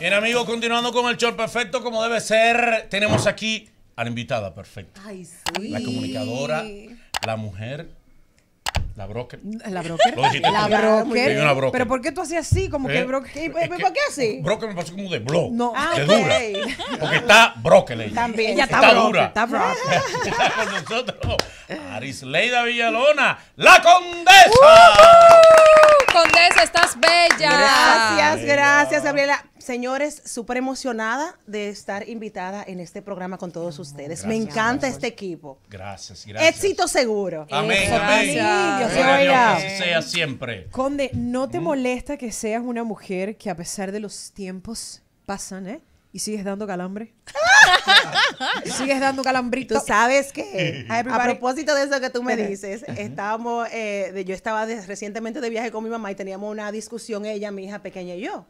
Bien, amigos, continuando con el show perfecto, como debe ser, tenemos aquí a la invitada perfecta. Ay, sí. La comunicadora, la mujer la broker. La broker. Lo dijiste la broker. Pero ¿por qué tú hacías así? Como que eh, ¿Por qué así? Broker me pasó como de blog. No. Ah, de dura. Porque está broker ella. También. Ella está, está dura. Está está con nosotros. Arisleida Villalona, la condesa. Uh, condesa, estás bella. Gracias, gracias, Gabriela. Señores, súper emocionada de estar invitada en este programa con todos ustedes. Me encanta este equipo. Gracias, gracias. Éxito seguro. Amén, amén. Que sea siempre. Conde, ¿no te molesta que seas una mujer que a pesar de los tiempos pasan, eh? Y sigues dando calambre. sigues dando calambrito. sabes qué? a propósito de eso que tú me dices, estábamos, eh, yo estaba de, recientemente de viaje con mi mamá y teníamos una discusión ella, mi hija pequeña y yo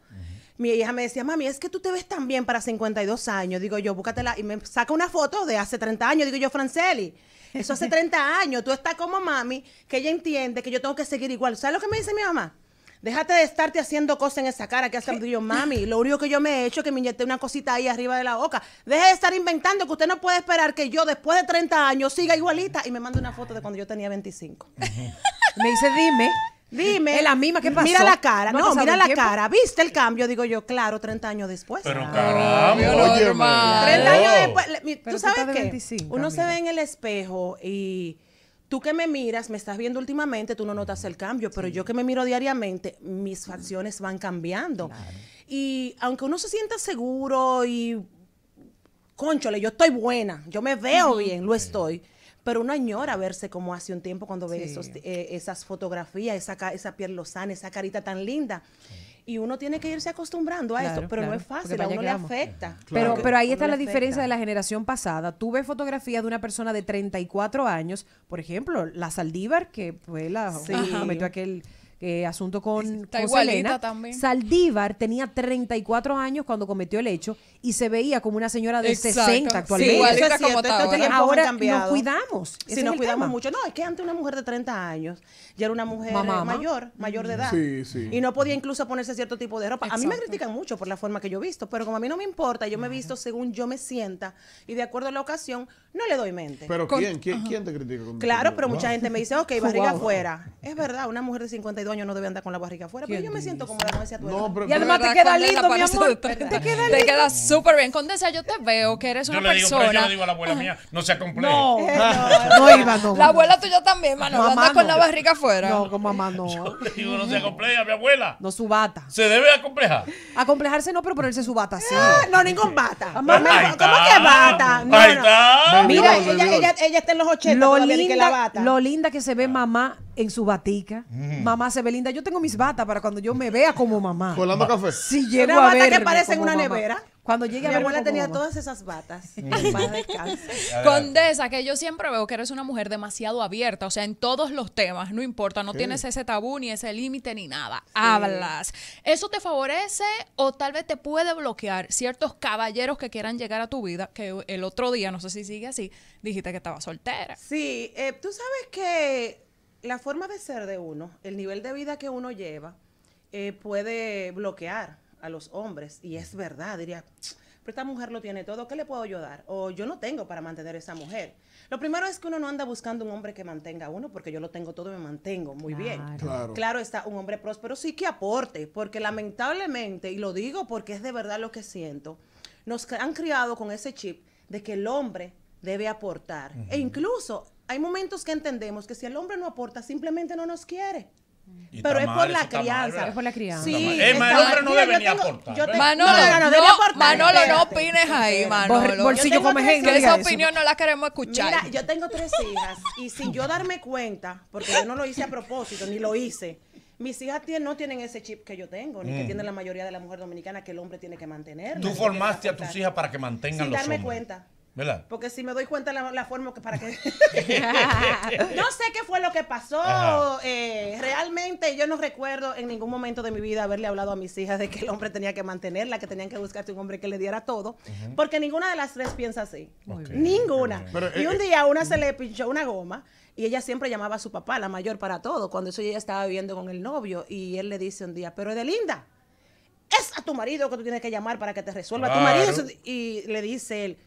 mi hija me decía, mami, es que tú te ves tan bien para 52 años. Digo yo, búscatela. Y me saca una foto de hace 30 años. Digo yo, Franceli, eso hace 30 años. Tú estás como mami, que ella entiende que yo tengo que seguir igual. ¿Sabes lo que me dice mi mamá? Déjate de estarte haciendo cosas en esa cara que hace yo, mami. Lo único que yo me he hecho es que me inyecté una cosita ahí arriba de la boca. Deje de estar inventando que usted no puede esperar que yo después de 30 años siga igualita. Y me mande una foto de cuando yo tenía 25. me dice, dime Dime. la misma, ¿qué Mira la cara. No, mira la cara. ¿Viste el cambio? Digo yo, claro, 30 años después. Pero caramba, 30 años después. Tú sabes que uno se ve en el espejo y tú que me miras, me estás viendo últimamente, tú no notas el cambio, pero yo que me miro diariamente, mis facciones van cambiando. Y aunque uno se sienta seguro y, conchole, yo estoy buena, yo me veo bien, lo estoy, pero uno añora verse como hace un tiempo cuando ve eh, esas fotografías, esa, esa piel lozana, esa carita tan linda. y uno tiene que irse acostumbrando a eso. pero no es fácil, a uno le afecta. Pero, pero ahí está la diferencia de la generación pasada. ves fotografías de una persona de 34 años, por ejemplo, la Saldívar, que fue la sí. cometió aquel eh, asunto con, con También. Saldívar tenía 34 años cuando cometió el hecho y se veía como una señora de 60 actualmente. como este ahora. nos cuidamos. Si nos cuidamos mucho. No, es que antes una mujer de 30 años ya era una mujer mayor, mayor de edad. Sí, sí. Y no podía incluso ponerse cierto tipo de ropa. A mí me critican mucho por la forma que yo he visto, pero como a mí no me importa, yo me he visto según yo me sienta y de acuerdo a la ocasión, no le doy mente. Pero ¿quién? ¿Quién, te critica? claro, pero mucha gente me dice, ok, barriga afuera. Es verdad, una mujer de 52 años no debe andar con la barriga afuera, pero yo me siento como la mujer tuya tu y además te queda lindo, mi amor. Te, queda lindo. Te queda súper bien. Condesa, yo te veo que eres una persona. Pero yo le digo a la abuela mía, no se complejo. No, no, no, iba, no. La abuela tuya también, mano. Anda con la barriga afuera. No, con mamá no. Yo le digo, no se acompleja, mi abuela. No, su bata. ¿Se debe acomplejar? Acomplejarse no, pero ponerse su bata, sí. Ah, no, ningún bata. Mamá, ¿Cómo que bata? Ahí está. Mira, ella, ella, ella está en los 80 lo linda, que la bata. Lo linda que se ve mamá en su batica. Mamá se Yo tengo mis batas para cuando yo me vea como mamá. ¿Colando café? Si llena una bata que parecen una nevera. Cuando llegue Mi abuela tenía todas esas batas. Condesa, que yo siempre veo que eres una mujer demasiado abierta, o sea, en todos los temas, no importa, no tienes ese tabú ni ese límite ni nada. Hablas. ¿Eso te favorece o tal vez te puede bloquear ciertos caballeros que quieran llegar a tu vida? Que el otro día, no sé si sigue así, dijiste que estaba soltera. Sí, eh, tú sabes que la forma de ser de uno, el nivel de vida que uno lleva, eh, puede bloquear a los hombres. Y es verdad, diría, pero esta mujer lo tiene todo, ¿qué le puedo yo dar? O yo no tengo para mantener a esa mujer. Lo primero es que uno no anda buscando un hombre que mantenga a uno, porque yo lo tengo todo y me mantengo muy bien. Claro. está, un hombre próspero sí que aporte, porque lamentablemente, y lo digo porque es de verdad lo que siento, nos han criado con ese chip de que el hombre debe aportar. E incluso hay momentos que entendemos que si el hombre no aporta, simplemente no nos quiere. pero es, por la crianza. es por la crianza. Sí, eh, es el hombre no debe ni aportar. Manolo, no, opines ahí, Manolo. come gente. esa opinión no la queremos escuchar. Mira, yo tengo tres hijas y sin yo darme cuenta, porque yo no lo hice a propósito, ni lo hice, mis hijas no tienen ese chip que yo tengo, ni que mm. tiene la mayoría de la mujer dominicana que el hombre tiene que mantener. Tú formaste a tus hijas para que mantengan sin los darme cuenta. ¿Verdad? Porque si me doy cuenta la, forma para que... no sé qué fue lo que pasó. Eh, realmente yo no recuerdo en ningún momento de mi vida haberle hablado a mis hijas de que el hombre tenía que mantenerla, que tenían que buscarse un hombre que le diera todo. Porque ninguna de las tres piensa así. Ninguna. y un eh, día a una eh, se le pinchó una goma y ella siempre llamaba a su papá, la mayor, para todo. Cuando eso ella estaba viviendo con el novio y él le dice un día, pero Edelinda, es a tu marido que tú tienes que llamar para que te resuelva. Tu marido y le dice él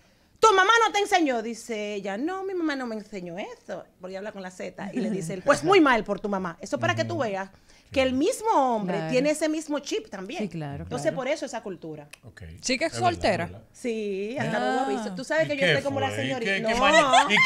tu mamá no te enseñó. Dice ella, no, mi mamá no me enseñó eso. Porque habla con la Z. Y le dice pues muy mal por tu mamá. Eso para que tú veas que el mismo hombre tiene ese mismo chip también. Sí, claro. Entonces, por eso esa cultura. ¿Chica Sí, que es, soltera. Sí, hasta lo luego ah. visto. Tú sabes que yo estoy como la señorita. ¿Y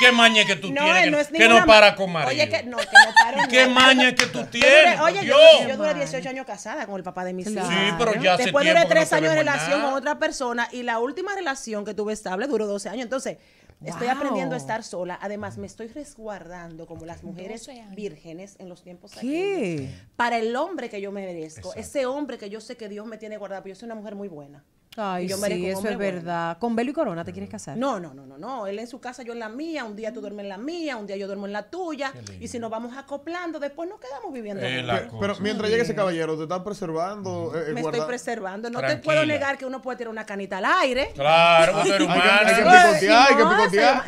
qué, maña, que tú tienes? que, no para con Oye, que no, que no para. ¿Y qué maña que tú tienes? Oye, yo, yo duré 18 años casada con el papá de mi hijos. Sí, pero ya hace Después duré 3 años de relación con otra persona y la última relación que tuve estable duró 12 años. Entonces, Estoy aprendiendo a estar sola. Además, me estoy resguardando como las mujeres vírgenes en los tiempos aquí. Para el hombre que yo me merezco, ese hombre que yo sé que Dios me tiene guardado, pero yo soy una mujer muy buena. Ay, sí, eso es verdad. ¿Con velo y corona te quieres casar? No, no, no, no, no. Él en su casa, yo en la mía. Un día tú duermes en la mía, un día yo duermo en la tuya. Y si nos vamos acoplando, después nos quedamos viviendo. Eh, pero mientras llegue ese caballero, te estás preservando. Eh, eh, me estoy preservando. No te puedo negar que uno puede tirar una canita al aire. Claro, humano.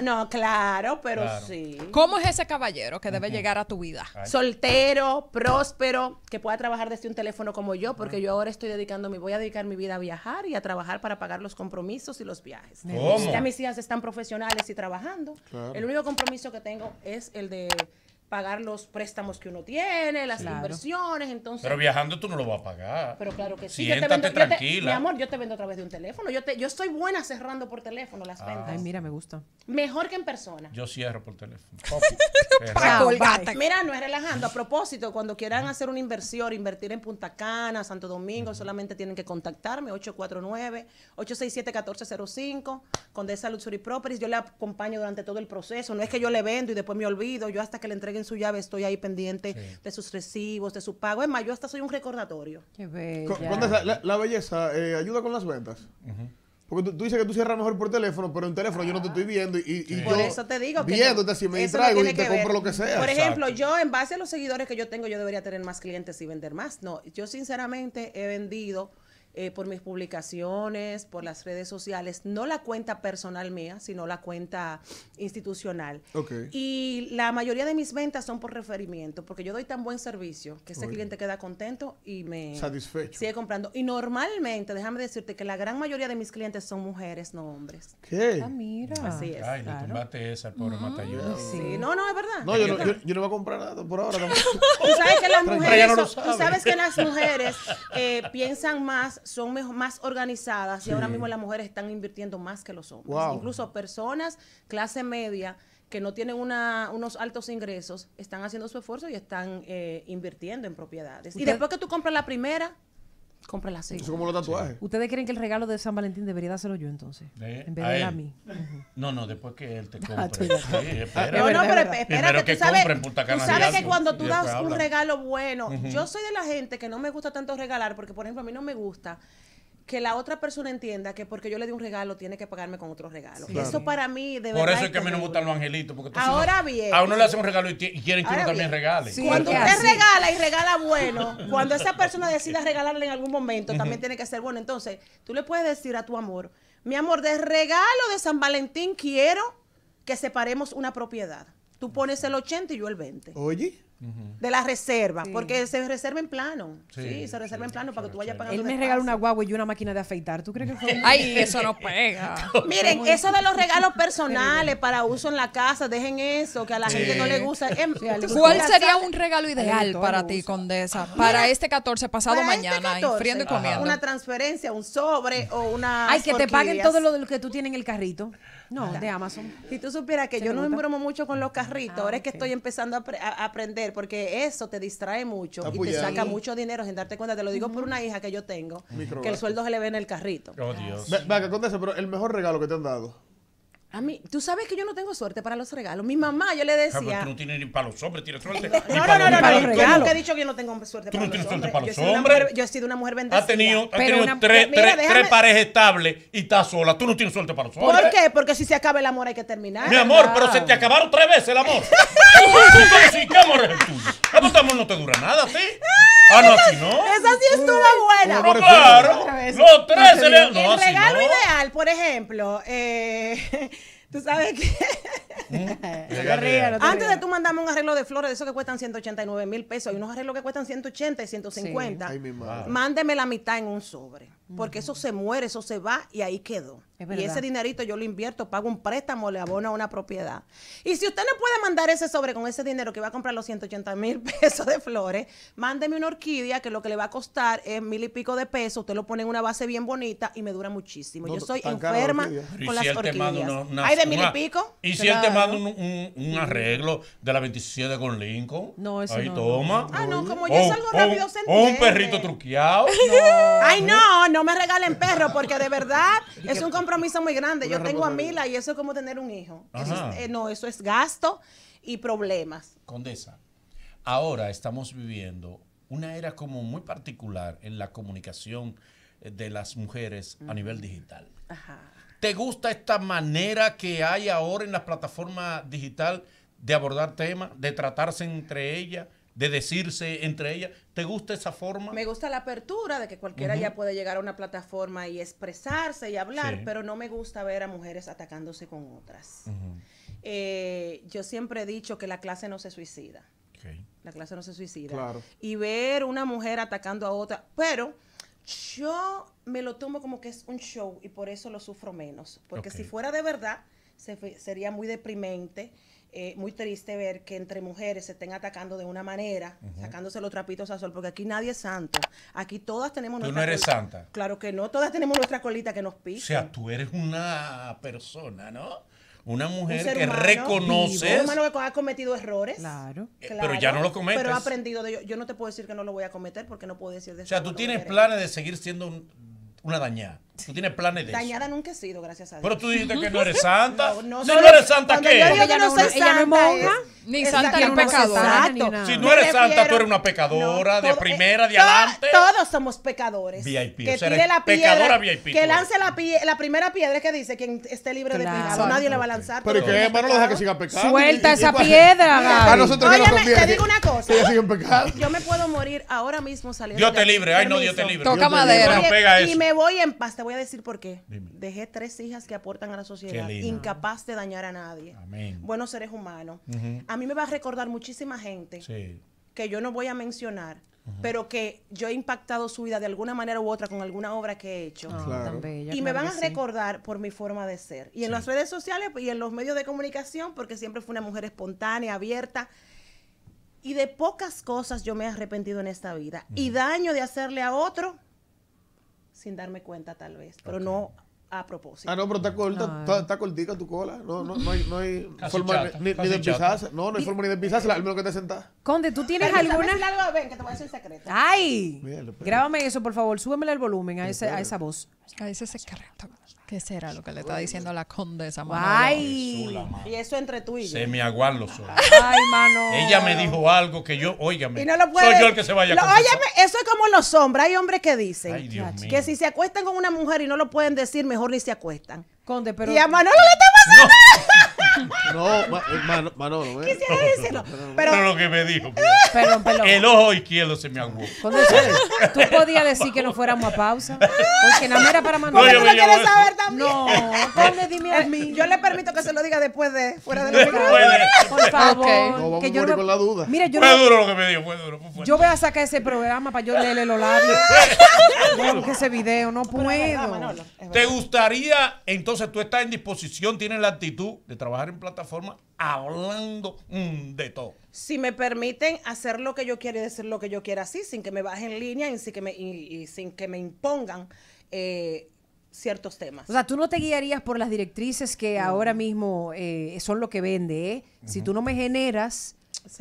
no, claro, pero sí. ¿Cómo es ese caballero que debe llegar a tu vida? Soltero, próspero, que pueda trabajar desde un teléfono como yo, porque yo ahora estoy dedicando, voy a dedicar mi vida a viajar y a trabajar para pagar los compromisos y los viajes. Ya mis hijas están profesionales y trabajando. El único compromiso que tengo es el de pagar los préstamos que uno tiene, las inversiones, entonces... Pero viajando tú no lo vas a pagar. Pero claro que sí. Siéntate te vendo, tranquila. mi amor, yo te vendo a través de un teléfono. Yo, te, yo estoy buena cerrando por teléfono las ah. ventas. Ay, mira, me gusta. Mejor que en persona. Yo cierro por teléfono. mira, no es relajando. A propósito, cuando quieran hacer una inversión, invertir en Punta Cana, Santo Domingo, solamente tienen que contactarme, 849-867-1405, con Desa Luxury Properties. Yo le acompaño durante todo el proceso. No es que yo le vendo y después me olvido. Yo hasta que le entregue en su llave, estoy ahí pendiente de sus recibos, de su pago. Es más, yo hasta soy un recordatorio. La, belleza eh, ayuda con las ventas. Porque tú, dices que tú cierras mejor por teléfono, pero en teléfono yo no te estoy viendo. Y, por eso te digo que viéndote si me distraigo y te compro lo que sea. Por ejemplo, yo en base a los seguidores que yo tengo, yo debería tener más clientes y vender más. No, yo sinceramente he vendido eh, por mis publicaciones, por las redes sociales, no la cuenta personal mía, sino la cuenta institucional. Okay. Y la mayoría de mis ventas son por referimiento, porque yo doy tan buen servicio que ese cliente queda contento y me Satisfecho. sigue comprando. Y normalmente, déjame decirte que la gran mayoría de mis clientes son mujeres, no hombres. ¿Qué? Ah, mira. Así es. Ay, le tumbaste pobre mm, Sí. no, no, es verdad. No, yo no, yo, no voy a comprar nada por ahora. ¿Tú sabes que las mujeres, sabes que las mujeres eh, piensan más son más organizadas y ahora mismo las mujeres están invirtiendo más que los hombres. Incluso personas clase media que no tienen unos altos ingresos, están haciendo su esfuerzo y están eh, invirtiendo en propiedades. y después que tú compras la primera, Compra la seis. Eso como los tatuajes. ¿Ustedes creen que el regalo de San Valentín debería dárselo yo entonces? Eh, en vez de él a mí. No, no, después que él te ah, compre. sí, espera. No, no, pero espérate, que sabes, compre tú sabes que cuando tú das un regalo bueno, yo soy de la gente que no me gusta tanto regalar, porque por ejemplo a mí no me gusta que la otra persona entienda que porque yo le di un regalo tiene que pagarme con otro regalo. Eso para mí de Por eso es que a mí no me gustan los angelitos. Porque Ahora bien. A uno le hace un regalo y, quieren que uno también regale. cuando usted regala y regala bueno, cuando esa persona decida regalarle en algún momento, también tiene que ser bueno. Entonces, tú le puedes decir a tu amor, mi amor, de regalo de San Valentín quiero que separemos una propiedad. Tú pones el 80 y yo el 20. Oye de la reserva, porque se reserva en plano. Sí, se reserva en plano para que tú vayas pagando. Él me regaló una guagua y una máquina de afeitar. ¿Tú crees que fue? Ay, eso no pega. Miren, eso de los regalos personales para uso en la casa, dejen eso, que a la gente no le gusta. Em, ¿Cuál sería un regalo ideal para ti, Condesa? Ah, este para este 14 pasado mañana, y comiendo. Una transferencia, un sobre o una. Ay, que te paguen todo lo que tú tienes en el carrito. No, de Amazon. Si tú supieras que yo no me mucho con los carritos, ah, ahora es que estoy empezando a, aprender, porque eso te distrae mucho y te saca mucho dinero sin darte cuenta. Te lo digo por una hija que yo tengo, que el sueldo se le ve en el carrito. va oh, Dios. Venga, pero el mejor regalo que te han dado. A mí, tú sabes que yo no tengo suerte para los regalos. Mi mamá, yo le ah, decía. Pero tú no tienes ni para los hombres, tienes suerte. No, no, no, no, para Nunca he dicho que yo no tengo suerte para los hombres. Tú no tienes suerte para los hombres. Yo he sido una mujer bendecida. Ha tenido, tres, parejas estables y está sola. Tú no tienes suerte para los hombres. ¿Por qué? Porque si se acaba el amor hay que terminar. Mi amor, pero se te acabaron tres veces el amor. qué amor es el tuyo? Ah, el pues, amor no te dura nada, ¿sí? Ah, no, así no. Esa sí estuvo buena. Claro. El regalo ideal, por ejemplo, eh, tú sabes que... Mm. Antes de tú mandarme un arreglo de flores, de esos que cuestan 189 mil pesos, Y unos arreglos que cuestan 180 y 150. Mándeme la mitad en un sobre porque eso se muere, eso se va y ahí quedó. y ese dinerito yo lo invierto, pago un préstamo, le abono a una propiedad. Y si usted no puede mandar ese sobre con ese dinero que va a comprar los 180 mil pesos de flores, mándeme una orquídea que lo que le va a costar es mil y pico de pesos. Usted lo pone en una base bien bonita y me dura muchísimo. yo soy enferma con las orquídeas. ¿Hay de mil y pico? ¿Y si él te manda un, mm. arreglo de la 27 con Lincoln? No, eso Ahí toma. ah, no, como yo salgo rápido, un perrito truqueado. Ay, no, no no me regalen perro, porque de verdad es un compromiso muy grande. Yo tengo a Mila y eso es como tener un hijo. Eh, no, eso es gasto y problemas. Condesa, ahora estamos viviendo una era como muy particular en la comunicación eh, de las mujeres a nivel digital. ¿Te gusta esta manera que hay ahora en la plataforma digital de abordar temas, de tratarse entre ellas? de decirse entre ellas. ¿Te gusta esa forma? Me gusta la apertura de que cualquiera ya puede llegar a una plataforma y expresarse y hablar, pero no me gusta ver a mujeres atacándose con otras. Eh, yo siempre he dicho que la clase no se suicida. La clase no se suicida. Y ver una mujer atacando a otra, pero yo me lo tomo como que es un show y por eso lo sufro menos, porque si fuera de verdad sería muy deprimente eh, muy triste ver que entre mujeres se estén atacando de una manera, sacándose los trapitos a sol, porque aquí nadie es santo. Aquí todas tenemos nuestra. Tú no eres santa. Claro que no, todas tenemos nuestra colita que nos pica. O sea, tú eres una persona, ¿no? una mujer que reconoce. Un humano que ha cometido errores. Claro. Eh, pero ya no lo cometes. Pero ha aprendido de ello. Yo no te puedo decir que no lo voy a cometer porque no puedo decir de eso. O sea, tú tienes planes de seguir siendo una dañada. Tú tienes planes de Dañada nunca he sido, gracias a Dios. Pero tú dijiste que no eres santa. No, no, si no eres santa, ¿qué? Yo no soy ella No es, ni santa ni pecadora. Si no eres santa, tú eres una pecadora de eh, primera, de adelante. Todos somos pecadores. VIP. Que la piedra, VIP. Que lance la, la primera piedra que dice quien esté libre de pecado. Nadie le va a lanzar. Pero que hermano no deja que siga pecando. Suelta esa piedra. A ah, nosotros te digo una cosa. Yo me puedo morir ahora mismo saliendo. Dios te libre. Ay, no, Dios te libre. Toca madera. Y me voy en paz voy a decir por qué. Dejé tres hijas que aportan a la sociedad, incapaz de dañar a nadie. Buenos seres humanos. A mí me va a recordar muchísima gente que yo no voy a mencionar, pero que yo he impactado su vida de alguna manera u otra con alguna obra que he hecho. Ah, y me van a recordar por mi forma de ser. Y en las redes sociales y en los medios de comunicación, porque siempre fue una mujer espontánea, abierta. Y de pocas cosas yo me he arrepentido en esta vida. Y daño de hacerle a otro, sin darme cuenta tal vez, pero no a propósito. Ah, no, pero está corta, está, ah. tu cola. No, no, no hay, forma ni, de pisarse. No, no hay forma ni de empezarse, al menos que te sentás. Conde, ¿tú tienes alguna? ven, que te voy a decir secreto. ¡Ay! grábame eso, por favor. Súbeme el volumen a, ese, a esa voz. A ese secreto. ¿Qué será lo que le está diciendo la condesa, Manolo? Ay, y eso entre tú y yo. Se me aguan los ojos. Ay, mano. Ella me dijo algo que yo, óigame. Y no lo puede, soy yo el que se vaya a Óigame, eso es como los hombres. Hay hombres que dicen que si se acuestan con una mujer y no lo pueden decir, mejor ni se acuestan. Conde, pero. Y a Manolo le está pasando. No, eh, Manolo. ¿eh? Quisiera decirlo. Pero, lo que me dijo. Pues. Perdón, perdón. El ojo izquierdo se me aguó. eso? Tú podías decir que no fuéramos a pausa. Porque no era para Manolo. No, yo me quiero saber también. No, ponle dime a mí. Yo le permito que se lo diga después de fuera de los micrófonos. puede. Por favor. No, vamos a morir con la duda. Mira, yo, Fue no- duro lo que me dijo, fue duro. fue yo voy a sacar ese programa para yo leerle los labios. Voy ese video. No puedo. ¿Te gustaría, entonces tú estás en disposición, tienes la actitud de trabajar en plataforma hablando mm, de todo. Si me permiten hacer lo que yo quiero y decir lo que yo quiera así, sin que me bajen línea y sin que me, sin que me impongan. Eh, ciertos temas. O sea, tú no te guiarías por las directrices que ahora mismo eh, son lo que vende, ¿eh? Si tú no me generas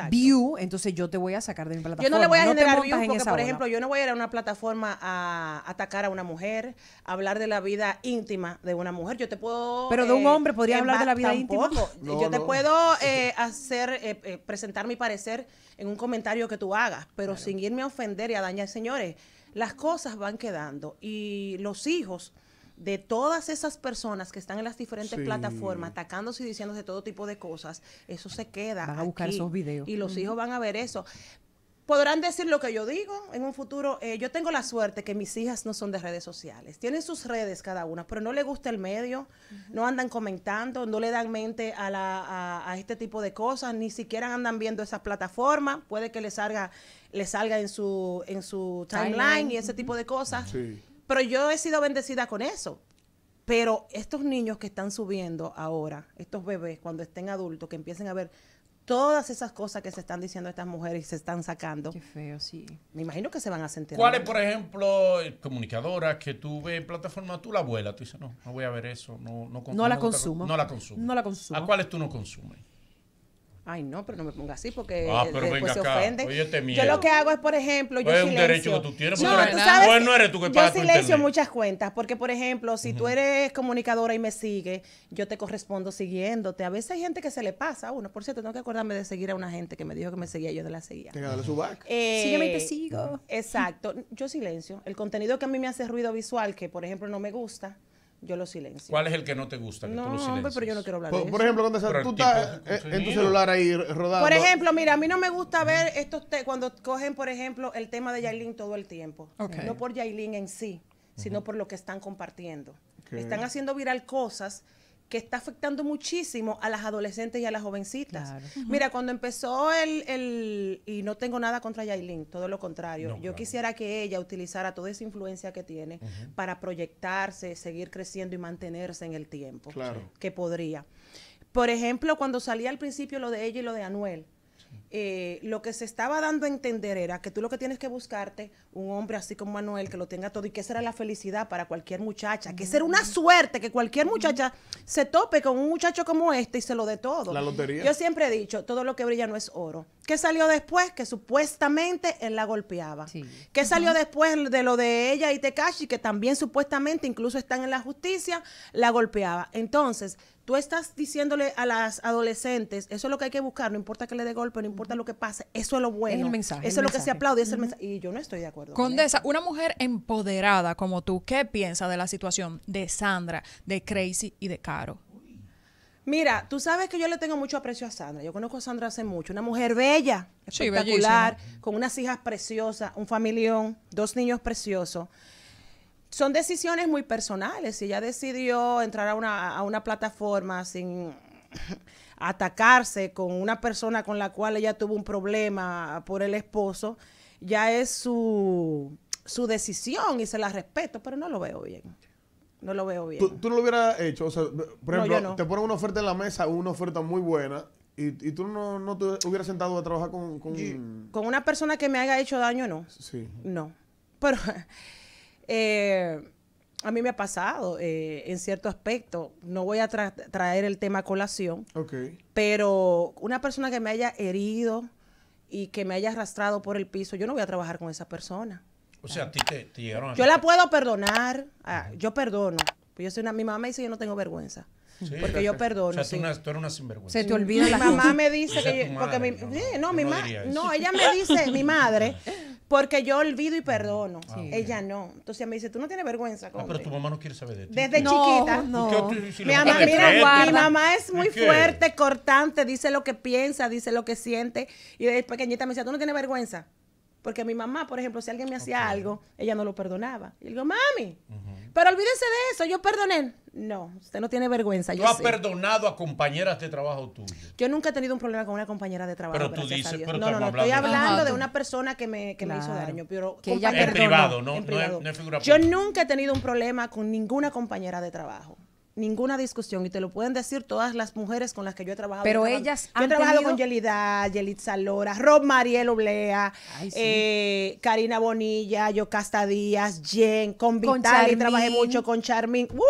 view, entonces yo te voy a sacar de mi plataforma. Yo no le voy a generar view porque, por ejemplo, yo no voy a ir a una plataforma a atacar a una mujer, a hablar de la vida íntima de una mujer. Yo te puedo... Pero de un eh, hombre podría eh, hablar de la vida íntima. yo te puedo eh, hacer, eh, presentar mi parecer en un comentario que tú hagas, pero sin irme a ofender y a dañar. Señores, las cosas van quedando y los hijos de todas esas personas que están en las diferentes plataformas atacándose y diciéndose todo tipo de cosas, eso se queda. Van a buscar esos videos. Y los hijos van a ver eso. Podrán decir lo que yo digo en un futuro. Eh, yo tengo la suerte que mis hijas no son de redes sociales. Tienen sus redes cada una, pero no le gusta el medio, no andan comentando, no le dan mente a, la, a, este tipo de cosas, ni siquiera andan viendo esas plataformas. Puede que les salga, salga en su, en su timeline, y ese tipo de cosas. Sí. Pero yo he sido bendecida con eso. Pero estos niños que están subiendo ahora, estos bebés, cuando estén adultos, que empiecen a ver todas esas cosas que se están diciendo estas mujeres y se están sacando. Qué feo, sí. Me imagino que se van a sentir. ¿Cuál por ejemplo, comunicadoras que tú ves en plataforma, tú la abuela, tú dices, no, no voy a ver eso, no, no, no la consumo. No la consumo. No la consumo. ¿A cuáles tú no consumes? Ay, no, pero no me ponga así porque ah, después se ofende. yo lo que hago es, por ejemplo, yo silencio. Pues es un derecho que tú tienes. No, tú sabes, tú que Yo silencio muchas cuentas porque, por ejemplo, si tú eres comunicadora y me sigues, yo te correspondo siguiéndote. A veces hay gente que se le pasa a uno. Por cierto, tengo que acordarme de seguir a una gente que me dijo que me seguía, yo de la seguía. Te su back. Eh, Sígueme y te sigo. Exacto. Yo silencio. El contenido que a mí me hace ruido visual, que, por ejemplo, no me gusta, yo lo silencio. ¿Cuál es el que no te gusta? Que no, tú lo hombre, pero yo no quiero hablar por, de eso. Por ejemplo, cuando estás, tú estás eh, en tu celular ahí rodando. Por ejemplo, mira, a mí no me gusta ver estos cuando cogen, por ejemplo, el tema de Yailin todo el tiempo. No por Yailin en sí, sino por lo que están compartiendo. Están haciendo viral cosas que está afectando muchísimo a las adolescentes y a las jovencitas. Mira, cuando empezó el, el, y no tengo nada contra Yailin, todo lo contrario, yo quisiera que ella utilizara toda esa influencia que tiene para proyectarse, seguir creciendo y mantenerse en el tiempo, claro. que podría. Por ejemplo, cuando salía al principio lo de ella y lo de Anuel, eh, lo que se estaba dando a entender era que tú lo que tienes que buscarte, un hombre así como Manuel, que lo tenga todo, y que esa era la felicidad para cualquier muchacha, que será una suerte que cualquier muchacha se tope con un muchacho como este y se lo dé todo. La lotería. Yo siempre he dicho, todo lo que brilla no es oro. ¿Qué salió después? Que supuestamente él la golpeaba. que ¿Qué salió después de lo de ella y Tekashi, que también supuestamente incluso están en la justicia, la golpeaba? Entonces, Tú estás diciéndole a las adolescentes, eso es lo que hay que buscar, no importa que le dé golpe, no importa lo que pase, eso es lo bueno. Es el mensaje. Eso es lo que se aplaude, el mensaje. Y yo no estoy de acuerdo. Condesa, una mujer empoderada como tú, ¿qué piensa de la situación de Sandra, de Crazy y de Caro? Mira, tú sabes que yo le tengo mucho aprecio a Sandra. Yo conozco a Sandra hace mucho. Una mujer bella, espectacular, con unas hijas preciosas, un familión, dos niños preciosos son decisiones muy personales. Si ella decidió entrar a una, a una plataforma sin atacarse con una persona con la cual ella tuvo un problema por el esposo, ya es su, decisión y se la respeto, pero no lo veo bien. No lo veo bien. ¿Tú, no lo hubieras hecho? O sea, por ejemplo, te ponen una oferta en la mesa, una oferta muy buena, y, y tú no, te hubieras sentado a trabajar con... Con... con una persona que me haya hecho daño, no. Sí. No. Pero... Eh, a mí me ha pasado eh, en cierto aspecto. No voy a traer el tema colación. Pero una persona que me haya herido y que me haya arrastrado por el piso, yo no voy a trabajar con esa persona. O sea, a te, Yo la puedo perdonar. Ah, yo perdono. yo soy una, mi mamá me dice que yo no tengo vergüenza. porque yo perdono. O sea, eres una sinvergüenza. Se te olvida mi mamá me dice que no, mi mamá. no, ella me dice, mi madre porque yo olvido y mm. perdono. Ah, ella no. Entonces me dice, tú no tienes vergüenza. No, ah, pero tu mamá no quiere saber de ti. Desde chiquita. No. mi, mamá, mamá es muy fuerte, cortante, dice lo que piensa, dice lo que siente. Y desde pequeñita me decía, tú no tienes vergüenza. Porque mi mamá, por ejemplo, si alguien me hacía algo, ella no lo perdonaba. Y digo, mami, pero olvídese de eso, yo perdoné. No, usted no tiene vergüenza. ¿Tú has perdonado a compañeras de trabajo tuyas? Yo nunca he tenido un problema con una compañera de trabajo. Pero tú dices, no, no, no, estoy hablando de una persona que me, que me hizo daño. Pero que ella perdonó. privado, no, No, es, no figura Yo nunca he tenido un problema con ninguna compañera de trabajo ninguna discusión y te lo pueden decir todas las mujeres con las que yo he trabajado. Pero ellas han he trabajado con Yelida, Yelitza Lora, Rob Mariel Oblea, eh, Karina Bonilla, Yocasta Díaz, Jen, con y trabajé mucho con Charmin, ¡uf!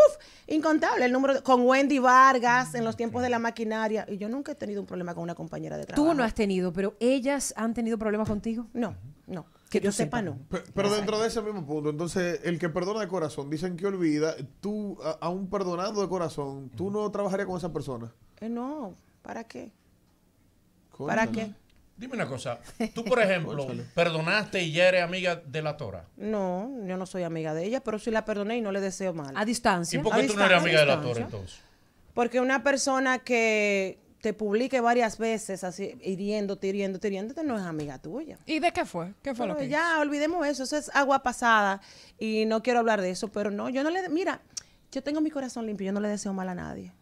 incontable el número, con Wendy Vargas en los tiempos de la maquinaria y yo nunca he tenido un problema con una compañera de trabajo. Tú no has tenido, pero ellas han tenido problemas contigo? No, no que yo sepa, no. Pero, dentro de ese mismo punto, entonces, el que perdona de corazón, dicen que olvida, tú, a, un perdonado de corazón, ¿tú no trabajarías con esa persona? Eh, no, ¿para qué? ¿Para qué? Dime una cosa, tú por ejemplo, perdonaste y ya eres amiga de la Tora. No, yo no soy amiga de ella, pero sí la perdoné y no le deseo mal. A distancia. ¿Y por qué tú no eres amiga de la Tora entonces? Porque una persona que te publique varias veces así, hiriéndote, hiriéndote, hiriéndote, no es amiga tuya. ¿Y de qué fue? ¿Qué fue lo que Ya, olvidemos eso, eso es agua pasada y no quiero hablar de eso, pero no, yo no le, mira, yo tengo mi corazón limpio, yo no le deseo mal a nadie.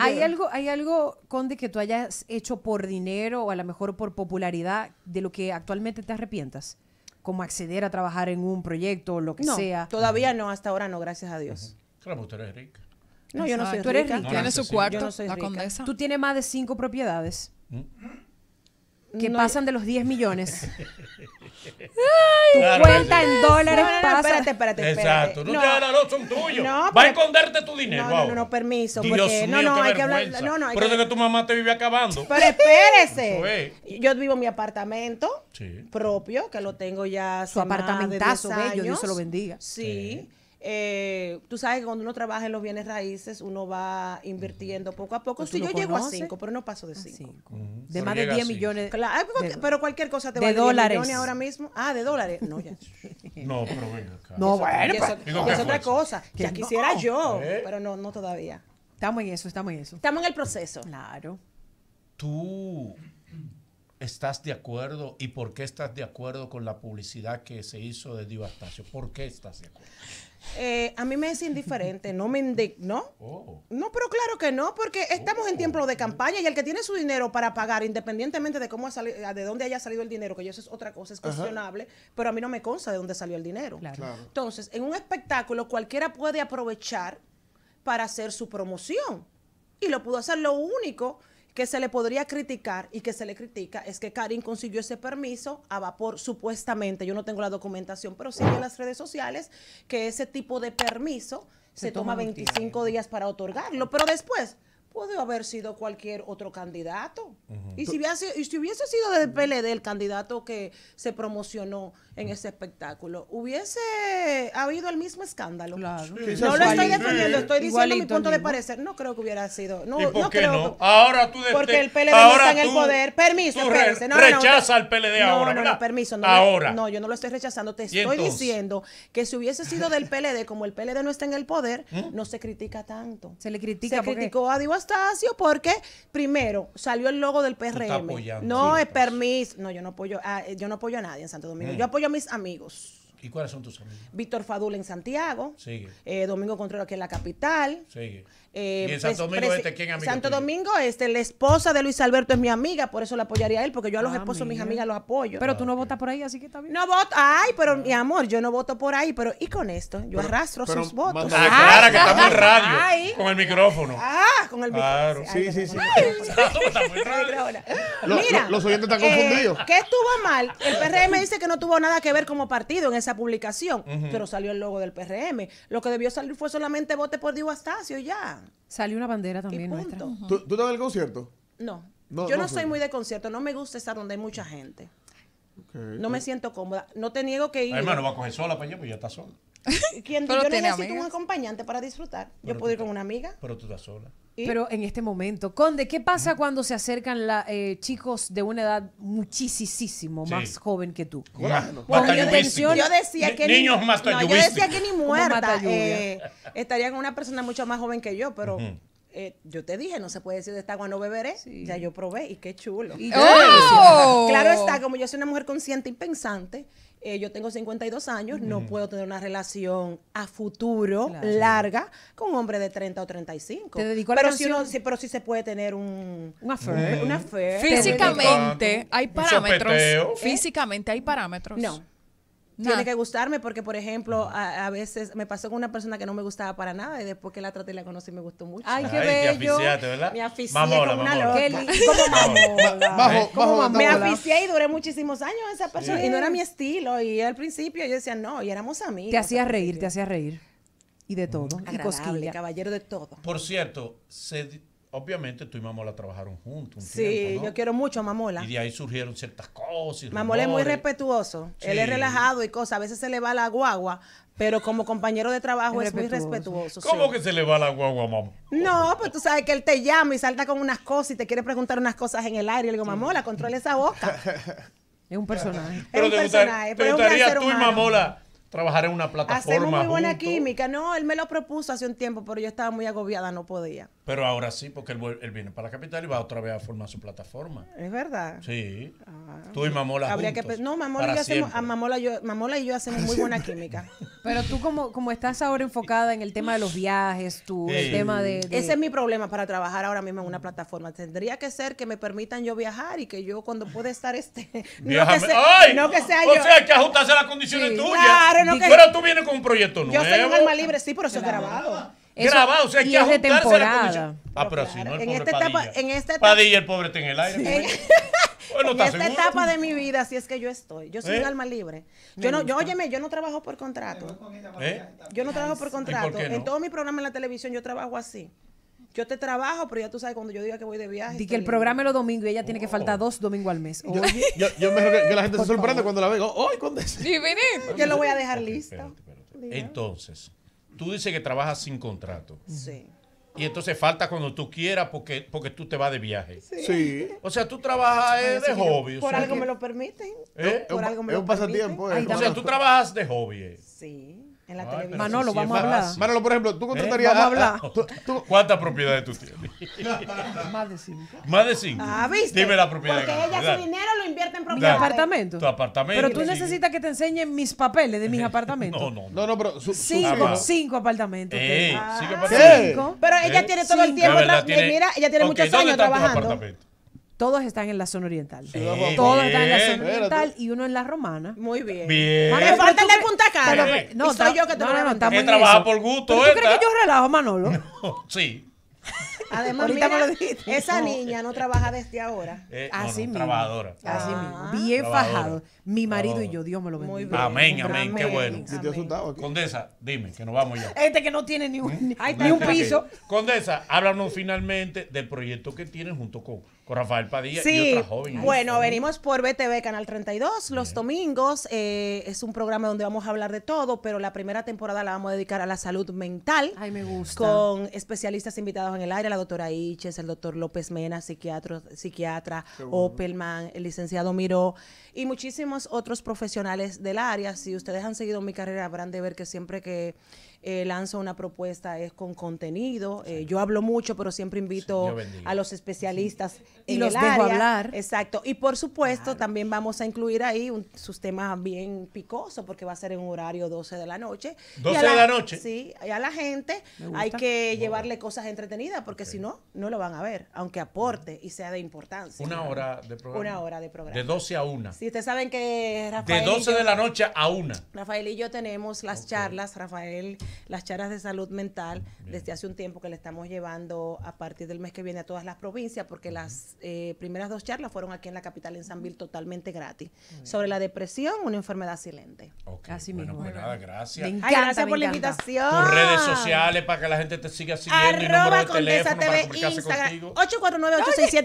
¿Hay, algo, ¿Hay algo, Conde, que tú hayas hecho por dinero o a lo mejor por popularidad de lo que actualmente te arrepientas? Como acceder a trabajar en un proyecto o lo que no, sea. Todavía no, hasta ahora no, gracias a Dios. usted eres rica. No, yo no soy Tú eres rica. Tiene su cuarto, la condesa. Tú tienes más de cinco propiedades. ¿Mm? que pasan de los 10 millones. tu cuenta pues. en dólares Espérate, espérate, espérate. Exacto. No, te das son tuyos. Va a esconderte tu dinero. No, no, no, permiso. Dios porque, mío, no, no, hay que hablar. No, no, hay Por eso que... que tu mamá te vive acabando. Pero espérese. Yo vivo en mi apartamento propio, que lo tengo ya. Su apartamentazo bello, Dios se lo bendiga. sí. sí. Eh, tú sabes que cuando uno trabaja en los bienes raíces, uno va invirtiendo poco a poco. Pues si yo llego a 5, pero no paso de 5. Ah, de más de 10 millones. Ah, pero cualquier cosa te de dólares. millones ahora mismo. Ah, de dólares. No, ya. no, pero venga. No, bueno. Pues, es otra cosa. ya quisiera yo, ¿Eh? pero no, no todavía. Estamos en eso, estamos en eso. Estamos en el proceso. Claro. Tú estás de acuerdo y por qué estás de acuerdo con la publicidad que se hizo de Divastacio. ¿Por qué estás de acuerdo? Eh, a mí me es indiferente, no me indigno, oh. No, pero claro que no, porque estamos en oh. tiempo de campaña y el que tiene su dinero para pagar, independientemente de cómo ha de dónde haya salido el dinero, que eso es otra cosa, es cuestionable, pero a mí no me consta de dónde salió el dinero. Entonces, en un espectáculo cualquiera puede aprovechar para hacer su promoción y lo pudo hacer lo único que se le podría criticar y que se le critica es que Karim consiguió ese permiso a vapor, supuestamente, yo no tengo la documentación, pero sí en las redes sociales que ese tipo de permiso se, toma, toma 25 días para otorgarlo, pero después puede haber sido cualquier otro candidato. Y si hubiese, sido del PLD el candidato que se promocionó en ese espectáculo, hubiese habido el mismo escándalo. no lo estoy defendiendo, estoy diciendo mi punto de parecer. No creo que hubiera sido. No, creo no? ahora tú Porque el PLD no está en el poder. Permiso, espérense. No, rechaza al PLD ahora. No, no, permiso. No, ahora. No, yo no lo estoy rechazando. Te estoy diciendo que si hubiese sido del PLD, como el PLD no está en el poder, ¿Mm? no se critica tanto. Se le critica. Se criticó a Dios Estacio, porque, primero, salió el logo del PRM. no es pues. permiso. No, yo no apoyo, a, eh, yo no apoyo a nadie en Santo Domingo. Mm. Yo apoyo a mis amigos. ¿Y cuáles son tus amigos? Víctor Fadul en Santiago. Eh, Domingo Contreras aquí en la capital. Sigue. Eh, y en Santo Domingo Este, ¿quién amigo Santo Domingo Este, la esposa de Luis Alberto es mi amiga, por eso le apoyaría a él, porque yo a los ah, esposos, mis amigas, los apoyo. Pero tú no votas por ahí, así que está bien. No voto, ay, pero ah. mi amor, yo no voto por ahí, pero ¿y con esto? Yo arrastro sus votos. Ah, que estamos en radio, con el micrófono. Ah, con el micrófono. Sí, sí, sí. mira, los oyentes están eh, confundidos. ¿Qué estuvo mal? El PRM dice que no tuvo nada que ver como partido en esa publicación, pero salió el logo del PRM. Lo que debió salir fue solamente vote por Diego Astacio ya. Salió una bandera también nuestra. ¿Tú, ¿Tú, estás al el concierto? No. yo no, soy muy de concierto. No me gusta estar donde hay mucha gente. no me siento cómoda. No te niego que ir. Hermano, va a coger sola para allá, pues ya está sola. yo necesito un acompañante para disfrutar. yo puedo ir con una amiga. Pero tú estás sola. Pero en este momento, Conde, ¿qué pasa cuando se acercan eh, chicos de una edad muchísimo más joven que tú? yo, decía, yo, que niños ni, más yo decía que ni muerta eh, estaría con una persona mucho más joven que yo, pero eh, yo te dije, no se puede decir de esta agua no beberé. Ya yo probé y qué chulo. ¡Oh! Claro está, como yo soy una mujer consciente y pensante, eh, yo tengo 52 años, no puedo tener una relación a futuro larga con un hombre de 30 o 35. ¿Te pero, la si pero sí si se puede tener un, una affair. Una affair. Físicamente hay parámetros. Físicamente hay parámetros. No. Tiene que gustarme porque, por ejemplo, a, veces me pasó con una persona que no me gustaba para nada y después que la traté y la conocí me gustó mucho. Ay, qué Ay, Me aficiaste, ¿verdad? Me aficié con una Me aficié y duré muchísimos años a esa persona y no era mi estilo. Y al principio yo decía, no, y éramos amigos. Te hacía reír, te hacía reír. Y de todo. Mm. cosquilla. caballero de todo. Por cierto, se obviamente tú y Mamola trabajaron juntos. sí, yo quiero mucho a Mamola. Y de ahí surgieron ciertas cosas. Mamola es muy respetuoso. Él es relajado y cosas. A veces se le va la guagua, pero como compañero de trabajo es, muy respetuoso. ¿Cómo que se le va la guagua, Mamola? No, pues tú sabes que él te llama y salta con unas cosas y te quiere preguntar unas cosas en el aire. Y le digo, Mamola, controla esa boca. es un personaje. Pero te tú y Mamola trabajar en una plataforma. Hacemos muy buena química. No, él me lo propuso hace un tiempo, pero yo estaba muy agobiada, no podía. Pero ahora sí, porque él, él, viene para la capital y va otra vez a formar su plataforma. Es verdad. Sí. Ah. tú y Mamola. Habría que no, Mamola y, yo hacemos, Mamola, y yo hacemos muy buena química. Pero tú como, estás ahora enfocada en el tema de los viajes, tú, el tema de, Ese es mi problema para trabajar ahora mismo en una plataforma. Tendría que ser que me permitan yo viajar y que yo cuando pueda estar este... Viajame. ¡Ay! no que sea yo... O sea, hay que ajustarse a las condiciones tuyas. Claro, no que... Pero tú vienes con un proyecto nuevo. Yo soy un alma libre, sí, pero eso es grabado grabado, o sea, hay que ajustarse temporada. a la Ah, pero, si no, el en pobre esta etapa, Padilla. En esta etapa, Padilla, el pobre está en el aire. en esta etapa de mi vida, si es que yo estoy, yo soy ¿Eh? un alma libre. Yo no, yo, óyeme, yo no trabajo por contrato. ¿Eh? Yo no trabajo por contrato. En todo mi programa en la televisión yo trabajo así. Yo te trabajo, pero ya tú sabes, cuando yo diga que voy de viaje. Y que el programa es los domingos y ella tiene que oh. faltar dos domingos al mes. Yo, yo, yo que la gente se sorprende cuando la veo. ¡Ay, oh, cuándo es! Yo lo voy a dejar listo. Entonces, tú dices que trabajas sin contrato. Sí. Y entonces falta cuando tú quieras porque, porque tú te vas de viaje. Sí. O sea, tú trabajas eh, de hobby. Por algo me lo permiten. ¿Eh? Por algo me es un pasatiempo. O sea, tú trabajas de hobby. Eh. Sí. Manolo, vamos a hablar. Manolo, por ejemplo, tú contratarías. Vamos a hablar. cuántas propiedades tú tienes? Más de cinco. Más de cinco. Ah, ¿viste? Dime la propiedad. Porque ella su dinero lo invierte en propiedades. Mi apartamento. Tu apartamento. Pero tú necesitas que te enseñen mis papeles de mis apartamentos. No, no. No, no, pero. cinco, cinco eh, ah, apartamentos. cinco Pero ella eh, tiene todo el tiempo. Mira, ella tiene muchos años trabajando. Todos están en la zona oriental. Todos están en la zona oriental y uno en la romana. Muy bien. Bien. falta el de Punta Cana. no, soy yo que te no, no, no, Me trabaja por gusto. ¿eh? ¿Tú crees que yo relajo, Manolo? sí. Además, Ahorita me lo dijiste. esa niña este, no trabaja desde ahora. Eh, Así mismo. Trabajadora. Así ah. mismo. Bien fajado. Mi marido y yo, Dios me lo bendiga. Muy bien. Amén, amén, qué bueno. Condesa, dime, que nos vamos ya. Este que no tiene ni un, ¿Mm? ni un piso. Condesa, háblanos finalmente del proyecto que tienen junto con Rafael Padilla y otra joven. Bueno, venimos por BTV Canal 32 los domingos. Eh, es un programa donde vamos a hablar de todo, pero la primera temporada la vamos a dedicar a la salud mental. Ay, me gusta. Con especialistas invitados en el aire, la doctora Iches, el doctor López Mena, psiquiatra, psiquiatra Opelman, el licenciado Miró y muchísimos otros profesionales del área. Si ustedes han seguido mi carrera, habrán de ver que siempre que eh, lanzo una propuesta es con contenido. Eh, yo hablo mucho, pero siempre invito a los especialistas y los dejo hablar. Exacto. Y por supuesto, también vamos a incluir ahí sus temas bien picosos, porque va a ser en un horario 12 de la noche. 12 de la noche. Sí, a la gente hay que llevarle cosas entretenidas, porque si no, no lo van a ver, aunque aporte y sea de importancia. Una hora de programa. Una hora de programa. De 12 a 1. Si ustedes saben que Rafael. De 12 de la noche a 1. Rafael y yo tenemos las charlas, Rafael las charlas de salud mental desde hace un tiempo que le estamos llevando a partir del mes que viene a todas las provincias, porque las eh, primeras dos charlas fueron aquí en la capital, en San totalmente gratis, sobre la depresión, una enfermedad silente. Okay. bueno, mismo. Pues nada, gracias. gracias por la invitación. Tus redes sociales para que la gente te siga siguiendo. Arroba y número de TV,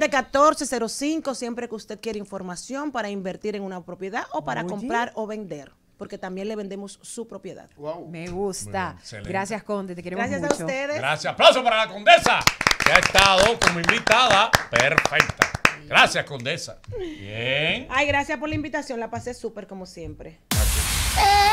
849-867-1405, siempre que usted quiere información para invertir en una propiedad o para comprar o vender porque también le vendemos su propiedad. Me gusta. Gracias, Conde. Te queremos Gracias a ustedes. Gracias. Aplauso para la Condesa, que ha estado como invitada perfecta. Gracias, Condesa. Bien. Ay, gracias por la invitación. La pasé súper como siempre. Gracias. ¡Eh!